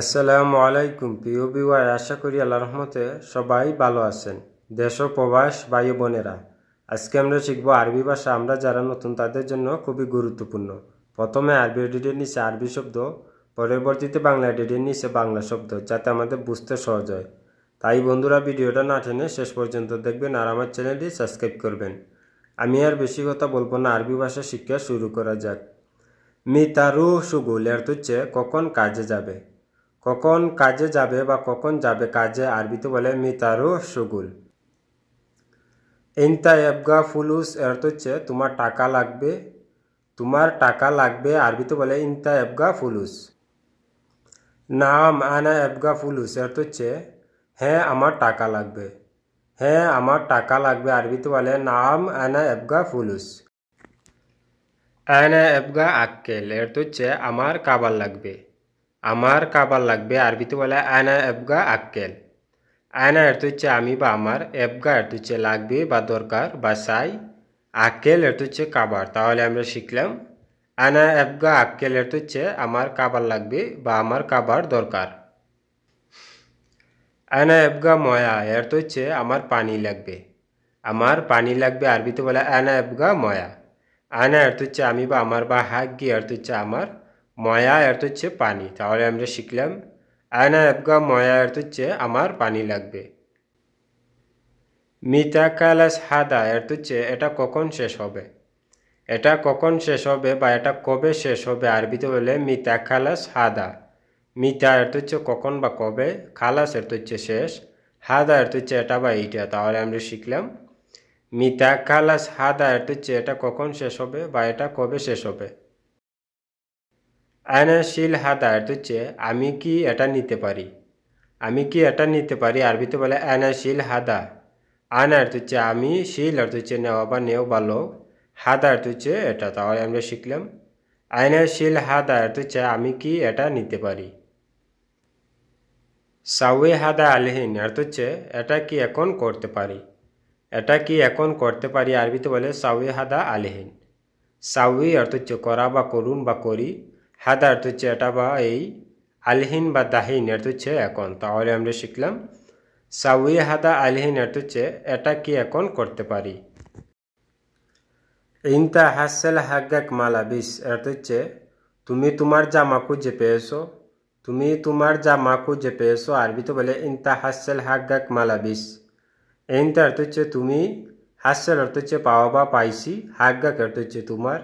আসসালামু আলাইকুম প্রিয় বিওয়ার আশা করি আল্লাহ রহমতে সবাই ভালো আছেন দেশ ও প্রবাস বায়ু বোনেরা আজকে আমরা শিখব আরবি ভাষা আমরা যারা নতুন তাদের জন্য খুবই গুরুত্বপূর্ণ প্রথমে আরবি এডিটের নিচে আরবি শব্দ পরবর্তীতে বাংলা এডিটের নিচে বাংলা শব্দ যাতে আমাদের বুঝতে সহজ হয় তাই বন্ধুরা ভিডিওটা না টেনে শেষ পর্যন্ত দেখবেন আর আমার চ্যানেলটি সাবস্ক্রাইব করবেন আমি আর বেশি কথা বলবো না আরবি ভাষা শিক্ষা শুরু করা যাক মিতারু সুগুল এর হচ্ছে কখন কাজে যাবে কখন কাজে যাবে বা কখন যাবে কাজে আরবিতে বলে মিতারু সুগুল এনতা এবগা ফুলুস এর হচ্ছে তোমার টাকা লাগবে তোমার টাকা লাগবে আরবিতে বলে ইনতা এবগা ফুলুস নাম আনা এবগা ফুলুস এর হচ্ছে হ্যাঁ আমার টাকা লাগবে হ্যাঁ আমার টাকা লাগবে আরবিতে বলে নাম আনা এবগা ফুলুস আনা এবগা আক্কেল এর হচ্ছে আমার কাবার লাগবে আমার কাবার লাগবে আরবিতে বলে আয়না এফগা আক্কেল আয়না এর হচ্ছে আমি বা আমার এফগা এর হচ্ছে লাগবে বা দরকার বা চাই আক্কেল এর হচ্ছে কাবার তাহলে আমরা শিখলাম আয়না এফগা আক্কেল এর হচ্ছে আমার কাবার লাগবে বা আমার কাবার দরকার আয়না এফগা ময়া এর হচ্ছে আমার পানি লাগবে আমার পানি লাগবে আরবিতে বলে আয়না এফগা ময়া আয়না এর হচ্ছে আমি বা আমার বা হাগ্গি এর হচ্ছে আমার ময়া অর্থ হচ্ছে পানি তাহলে আমরা শিখলাম আয়না অ্যাপগা ময়া অর্থ হচ্ছে আমার পানি লাগবে মিতা কালাস হাদা তো হচ্ছে এটা কখন শেষ হবে এটা কখন শেষ হবে বা এটা কবে শেষ হবে আরবিতে বলে মিতা খালাস হাদা মিতা তো হচ্ছে কখন বা কবে খালাস তো হচ্ছে শেষ হাদা তো হচ্ছে এটা বা এইটা তাহলে আমরা শিখলাম মিতা খালাস হাদা তো হচ্ছে এটা কখন শেষ হবে বা এটা কবে শেষ হবে আয়না শিল আয়ত হচ্ছে আমি কি এটা নিতে পারি আমি কি এটা নিতে পারি আরবিতে বলে আয়না শিল হাদা আয়না আর্থ হচ্ছে আমি শিল আর্থ হচ্ছে নেওয়া বা নেও বা লোক হাদা আর্থ হচ্ছে এটা তাহলে আমরা শিখলাম আয়না শিল হাদা আয়ত হচ্ছে আমি কি এটা নিতে পারি সাউয়ে হাদা আলহীন অর্থ হচ্ছে এটা কি এখন করতে পারি এটা কি এখন করতে পারি আরবিতে বলে সাউয়ে হাদা আলহীন সাউয়ে অর্থ হচ্ছে করা বা করুন বা করি হাদা অর্থ হচ্ছে এটা বা এই আলহীন বা দাহিন অর্থ হচ্ছে এখন তাহলে আমরা শিখলাম সাউই হাদা আলহীন এর হচ্ছে এটা কি এখন করতে পারি ইনতা হাসেল হাগ্গাক মালাবিস অর্থ হচ্ছে তুমি তোমার যা মাকু যে পেয়েছো তুমি তোমার যা মাকু যে পেয়েছো তো বলে ইনতা হাসেল হাগ্গাক মালাবিস ইনতা অর্থ হচ্ছে তুমি হাসেল অর্থ হচ্ছে পাওয়া বা পাইছি হাগ্গাক অর্থ হচ্ছে তোমার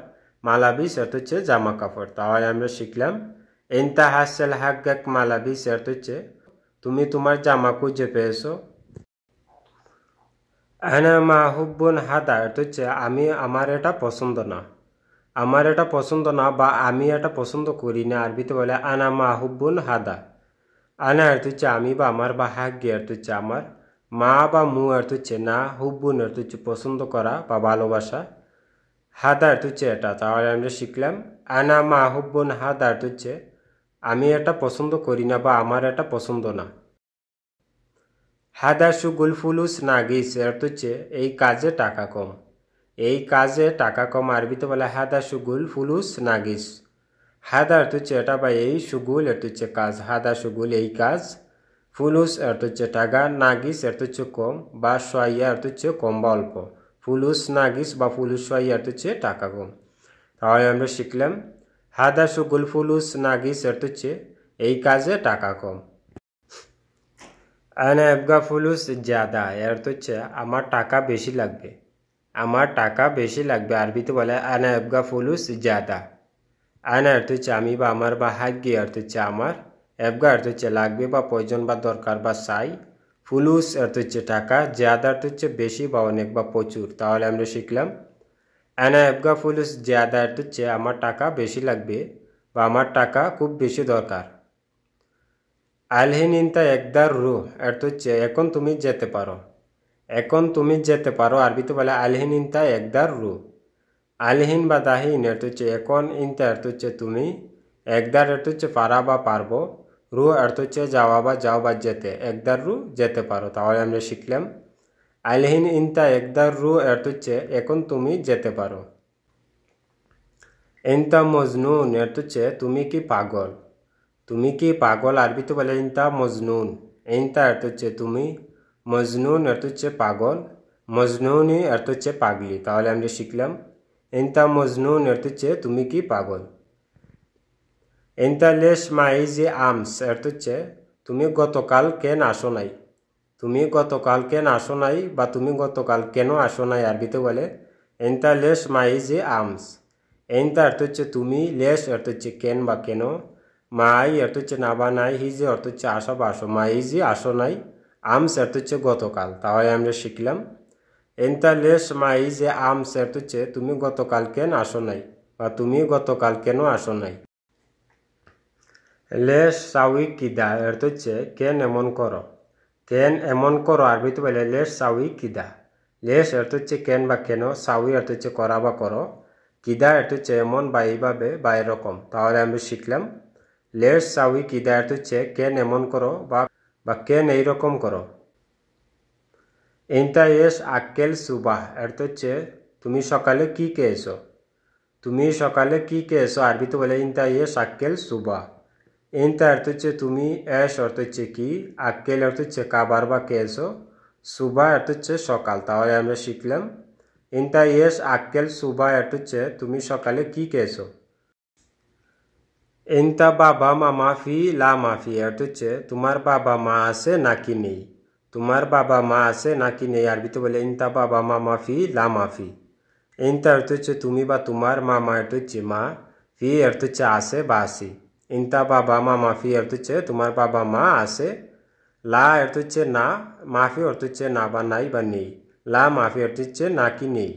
মালাবিস অর্থ হচ্ছে জামা কাপড় তাহলে আমরা শিখলাম এনতা হাসেল হাগ্গাক মালাবিস অর্থ হচ্ছে তুমি তোমার জামা খুঁজে পেয়েছো আহনা মাহবুন হাদা অর্থ হচ্ছে আমি আমার এটা পছন্দ না আমার এটা পছন্দ না বা আমি এটা পছন্দ করি না আরবিতে বলে আনা মাহবুন হাদা আনা অর্থ হচ্ছে আমি বা আমার বা হাগ্গে অর্থ হচ্ছে আমার মা বা মু অর্থ হচ্ছে না হুব্বুন অর্থ হচ্ছে পছন্দ করা বা ভালোবাসা হাদার তুচ্ছে এটা তাহলে আমরা শিখলাম আনা মা আহব্বন হাদার তুচ্ছে আমি এটা পছন্দ করি না বা আমার এটা পছন্দ না হাদা সুগুল গুলফুলুস নাগিস এর হচ্ছে এই কাজে টাকা কম এই কাজে টাকা কম আরবিতে বলে হাদা সুগুল ফুলুস নাগিস হাদার হচ্ছে এটা বা এই সুগুল এর হচ্ছে কাজ হাদার সুগুল এই কাজ ফুলুস এর হচ্ছে টাকা নাগিস এর হচ্ছে কম বা সোয়াইয়া এর হচ্ছে কম বা অল্প ফুলুস নাগিস বা ফুলুস অর্থ হচ্ছে টাকা কম তাহলে আমরা শিখলাম হাদা সুগুল ফুলুস নাগিস অর্থ হচ্ছে এই কাজে টাকা কম আনা আবগা ফুলুস জাদা এর অর্থ হচ্ছে আমার টাকা বেশি লাগবে আমার টাকা বেশি লাগবে আরবিতে বলে আনা আবগা ফুলুস জাদা আনা অর্থ হচ্ছে আমি বা আমার বা হাগ্যি অর্থ হচ্ছে আমার অ্যাবগা অর্থ হচ্ছে লাগবে বা প্রয়োজন বা দরকার বা চাই ফুলুস অর্থ হচ্ছে টাকা জাদা অর্থ হচ্ছে বেশি বা অনেক বা প্রচুর তাহলে আমরা শিখলাম অ্যানা এবগা ফুলুস জাদা অর্থ হচ্ছে আমার টাকা বেশি লাগবে বা আমার টাকা খুব বেশি দরকার আলহিন ইনতা একদার রু অর্থ হচ্ছে এখন তুমি যেতে পারো এখন তুমি যেতে পারো আরবিতে বলে আলহিন ইনতা একদার রু আলহিন বা দাহিন অর্থ হচ্ছে এখন ইনতা অর্থ হচ্ছে তুমি একদার অর্থ হচ্ছে পারা বা পারবো রু অর্থ হচ্ছে যাওয়া বা যাও বা যেতে একদার রু যেতে পারো তাহলে আমরা শিখলাম আলহিন ইনতা একদার রু অর্থ হচ্ছে এখন তুমি যেতে পারো ইনতা মজনুন অর্থ হচ্ছে তুমি কি পাগল তুমি কি পাগল আরবিতে বলে ইনতা মজনুন ইনতা অর্থ হচ্ছে তুমি মজনুন অর্থ হচ্ছে পাগল মজনুনই অর্থ হচ্ছে পাগলি তাহলে আমরা শিখলাম ইনতা মজনুন অর্থ হচ্ছে তুমি কি পাগল মাই যে আমস এর হচ্ছে তুমি গতকাল কেন আসো নাই তুমি গতকাল কেন আসো নাই বা তুমি গতকাল কেন আসো নাই আরবিতে বলে এন্তা মাই যে আমস এন্তা অর্থ হচ্ছে তুমি লেস অর্থ হচ্ছে কেন বা কেন মাই অর্থ হচ্ছে না বা নাই হি যে অর্থ হচ্ছে আসো বা আসো মাই যে আসো নাই আমস অর্থ হচ্ছে গতকাল তাহলে আমরা শিখলাম এন্তা মাই যে আমস অর্থ হচ্ছে তুমি গতকাল কেন আসো নাই বা তুমি গতকাল কেন আসো নাই লেস সাউই কিদা এর্থ হচ্ছে কেন এমন করো কেন এমন করো আরবিতে বলে লেস সাউই কিদা লেস এর্থ হচ্ছে কেন বা কেন সাউই এর্থ হচ্ছে করা বা করো কিদা এর্থ হচ্ছে এমন বা এইভাবে বা এরকম তাহলে আমি শিখলাম লেস সাউই কিদা এর্থ হচ্ছে কেন এমন করো বা বা কেন এইরকম করো এনতা এস আকেল সুবাহ এর্থ হচ্ছে তুমি সকালে কি এসো তুমি সকালে কি খেয়েছো আরবিতে বলে ইনতা এস আকেল সুবাহ ইনতা অর্থ হচ্ছে তুমি অ্যাশ অর্থ হচ্ছে কি আক্কেল অর্থ হচ্ছে কাবার বা কেসো সুবা অর্থ হচ্ছে সকাল তাহলে আমরা শিখলাম ইনতা এস আক্কেল সুবা অর্থ হচ্ছে তুমি সকালে কি কেসো ইনতা বাবা মা মাফি লা মাফি অর্থ হচ্ছে তোমার বাবা মা আছে নাকি নেই তোমার বাবা মা আছে নাকি নেই আরবিতে বলে ইনতা বাবা মা মাফি লা মাফি ইনতা অর্থ হচ্ছে তুমি বা তোমার মা মা অর্থ হচ্ছে মা ফি অর্থ হচ্ছে আসে বা আসি ইন্তা বাবা মা মাফি অর্থ হচ্ছে তোমার বাবা মা আছে লা অর্থ হচ্ছে না মাফি অর্থ হচ্ছে না বা নাই বা নেই লা মাফি অর্থ হচ্ছে না কি নেই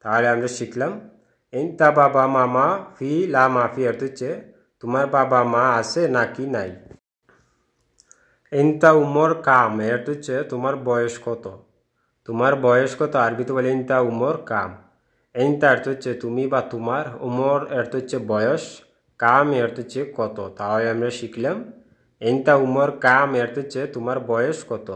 তাহলে আমরা শিখলাম ইন্তা বাবা মা মা ফি লা মাফি অর্থ হচ্ছে তোমার বাবা মা আছে নাকি নাই ইন্তা উমর কাম এর হচ্ছে তোমার বয়স কত তোমার বয়স কত আরবিতে বলে ইন্তা উমর কাম ইন্তা অর্থ হচ্ছে তুমি বা তোমার উমর অর্থ হচ্ছে বয়স কাম এর কত তাও আমরা শিখলাম এনতা উমর কাম এর চেয়ে তোমার বয়স কত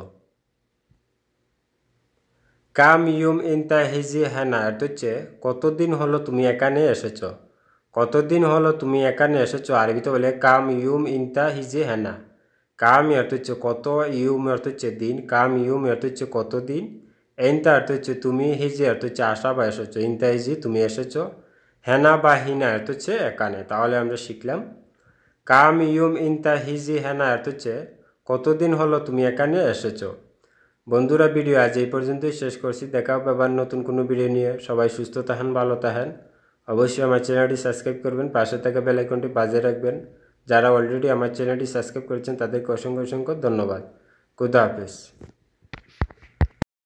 কাম ইয়ুম ইনতা হেজি হেনা এর হচ্ছে কতদিন হলো তুমি এখানে এসেছো কতদিন হলো তুমি এখানে এসেছো আরবিতে বলে কাম ইউম ইনতা হিজে হেনা কাম এর্থ হচ্ছে কত ইউম এর্থ হচ্ছে দিন কাম ইউম এর্থ হচ্ছে কতদিন এনতা অর্থ হচ্ছে তুমি হিজে অর্থ হচ্ছে আসা বা এসেছো ইন্তা হিজি তুমি এসেছো হেনা বা হিনা এর হচ্ছে একানে তাহলে আমরা শিখলাম কাম ইউম ইনতা হিজি হেনা এর হচ্ছে কতদিন হলো তুমি একানে এসেছো বন্ধুরা ভিডিও আজ এই পর্যন্তই শেষ করছি দেখা হবে আবার নতুন কোনো ভিডিও নিয়ে সবাই সুস্থ থাকেন ভালো থাকেন অবশ্যই আমার চ্যানেলটি সাবস্ক্রাইব করবেন পাশে থাকা বেলাইকনটি বাজিয়ে রাখবেন যারা অলরেডি আমার চ্যানেলটি সাবস্ক্রাইব করেছেন তাদেরকে অসংখ্য অসংখ্য ধন্যবাদ খুদা হাফেজ